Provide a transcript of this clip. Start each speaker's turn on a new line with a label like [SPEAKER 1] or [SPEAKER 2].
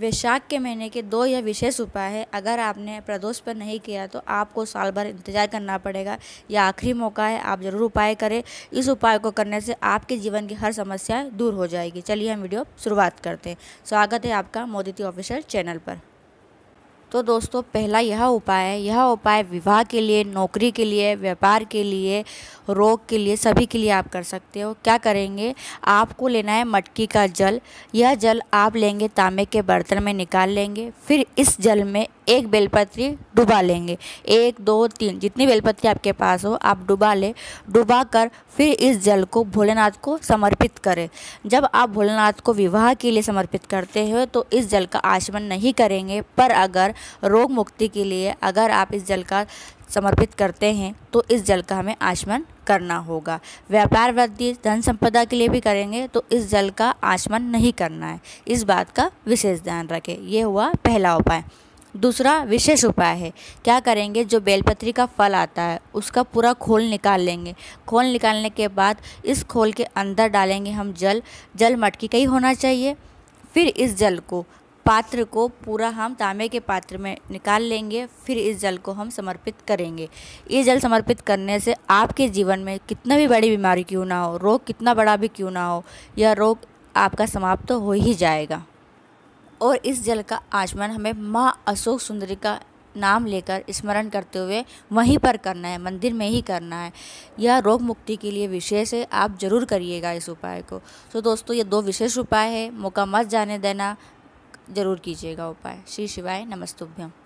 [SPEAKER 1] वैशाख के महीने के दो यह विशेष उपाय है अगर आपने प्रदोष पर नहीं किया तो आपको साल भर इंतजार करना पड़ेगा यह आखिरी मौका है आप ज़रूर उपाय करें इस उपाय को करने से आपके जीवन की हर समस्या दूर हो जाएगी चलिए हम वीडियो शुरुआत करते हैं स्वागत है आपका मोदी ऑफिशियल चैनल पर तो दोस्तों पहला यह उपाय है यह उपाय विवाह के लिए नौकरी के लिए व्यापार के लिए रोग के लिए सभी के लिए आप कर सकते हो क्या करेंगे आपको लेना है मटकी का जल यह जल आप लेंगे तांबे के बर्तन में निकाल लेंगे फिर इस जल में एक बेलपत्री डुबा लेंगे एक दो तीन जितनी बेलपत्री आपके पास हो आप डुबा लें डुबा कर फिर इस जल को भोलेनाथ को समर्पित करें जब आप भोलेनाथ को विवाह के लिए समर्पित करते हो तो इस जल का आचमन नहीं करेंगे पर अगर रोग मुक्ति के लिए अगर आप इस जल का समर्पित करते हैं तो इस जल का हमें आचमन करना होगा व्यापार वृद्धि धन संपदा के लिए भी करेंगे तो इस जल का आचमन नहीं करना है इस बात का विशेष ध्यान रखें ये हुआ पहला उपाय दूसरा विशेष उपाय है क्या करेंगे जो बेलपत्री का फल आता है उसका पूरा खोल निकाल लेंगे खोल निकालने के बाद इस खोल के अंदर डालेंगे हम जल जल मटकी का ही होना चाहिए फिर इस जल को पात्र को पूरा हम तांबे के पात्र में निकाल लेंगे फिर इस जल को हम समर्पित करेंगे ये जल समर्पित करने से आपके जीवन में कितना भी बड़ी बीमारी क्यों ना हो रोग कितना बड़ा भी क्यों ना हो यह रोग आपका समाप्त तो हो ही जाएगा और इस जल का आचमन हमें माँ अशोक सुंदरी का नाम लेकर स्मरण करते हुए वहीं पर करना है मंदिर में ही करना है यह रोग मुक्ति के लिए विशेष है आप ज़रूर करिएगा इस उपाय को तो दोस्तों ये दो विशेष उपाय है मौका मत जाने देना ज़रूर कीजिएगा उपाय श्री शिवाय नमस्तुभ्यम